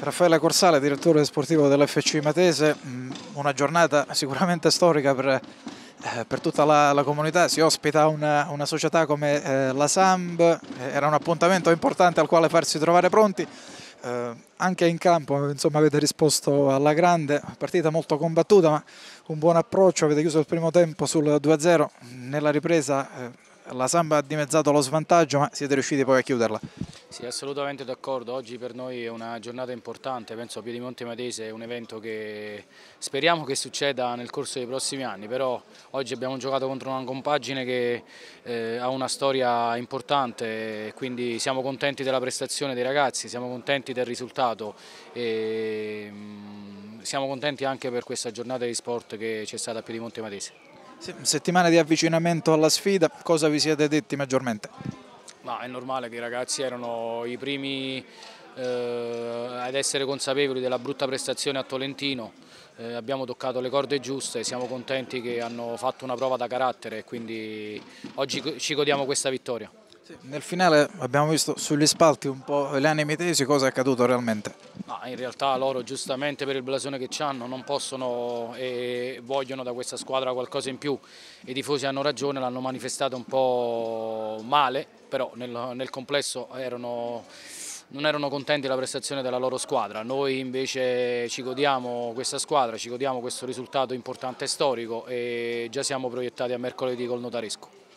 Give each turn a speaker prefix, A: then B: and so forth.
A: Raffaele Corsale, direttore sportivo dell'FC Matese, mm, una giornata sicuramente storica per, eh, per tutta la, la, comunità, si ospita una, una società come eh, la SAMB, eh, era un appuntamento importante al quale farsi trovare pronti, eh, anche in campo insomma, avete risposto alla grande, partita molto combattuta ma un buon approccio, avete chiuso il primo tempo sul 2-0, nella ripresa eh, la SAMB ha dimezzato lo svantaggio ma siete riusciti poi a chiuderla.
B: Sì, assolutamente d'accordo. Oggi per noi è una giornata importante, penso a Piedimonte Matese è un evento che speriamo che succeda nel corso dei prossimi anni, però oggi abbiamo giocato contro una compagine che eh, ha una storia importante, quindi siamo contenti della prestazione dei ragazzi, siamo contenti del risultato e mh, mm, siamo contenti anche per questa giornata di sport che c'è stata a Piedimonte Matese.
A: Settimana di avvicinamento alla sfida, cosa vi siete detti maggiormente?
B: Ma è normale che i ragazzi erano i primi eh, ad essere consapevoli della brutta prestazione a Tolentino. Eh, abbiamo toccato le corde giuste, siamo contenti che hanno fatto una prova da carattere e quindi oggi ci godiamo questa vittoria.
A: Sì, nel finale abbiamo visto sugli spalti un po' le anime tesi, cosa è accaduto realmente?
B: No, in realtà loro giustamente per il blasone che ci hanno non possono e vogliono da questa squadra qualcosa in più. I tifosi hanno ragione, l'hanno manifestato un po' male però nel, nel complesso erano, non erano contenti della prestazione della loro squadra, noi invece ci godiamo questa squadra, ci godiamo questo risultato importante e storico e già siamo proiettati a mercoledì col Notaresco.